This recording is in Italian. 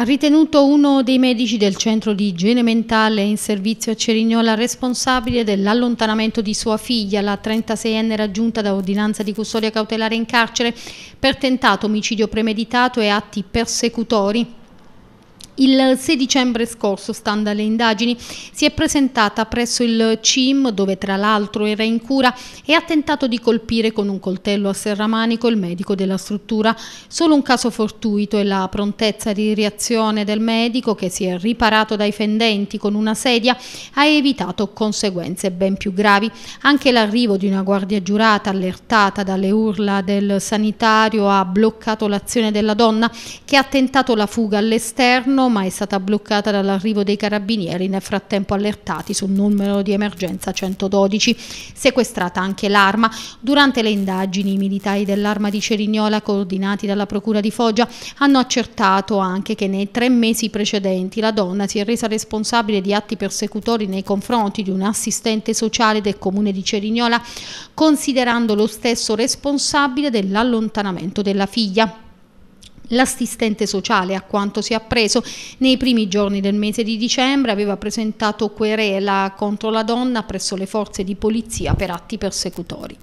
Ha ritenuto uno dei medici del centro di igiene mentale in servizio a Cerignola responsabile dell'allontanamento di sua figlia, la 36enne raggiunta da ordinanza di custodia cautelare in carcere, per tentato omicidio premeditato e atti persecutori il 6 dicembre scorso, stando alle indagini, si è presentata presso il CIM, dove tra l'altro era in cura, e ha tentato di colpire con un coltello a serramanico il medico della struttura. Solo un caso fortuito e la prontezza di reazione del medico, che si è riparato dai fendenti con una sedia, ha evitato conseguenze ben più gravi. Anche l'arrivo di una guardia giurata allertata dalle urla del sanitario ha bloccato l'azione della donna, che ha tentato la fuga all'esterno ma è stata bloccata dall'arrivo dei carabinieri, nel frattempo allertati sul numero di emergenza 112. Sequestrata anche l'arma. Durante le indagini i militari dell'arma di Cerignola, coordinati dalla Procura di Foggia, hanno accertato anche che nei tre mesi precedenti la donna si è resa responsabile di atti persecutori nei confronti di un assistente sociale del comune di Cerignola, considerando lo stesso responsabile dell'allontanamento della figlia. L'assistente sociale, a quanto si è appreso, nei primi giorni del mese di dicembre aveva presentato querela contro la donna presso le forze di polizia per atti persecutori.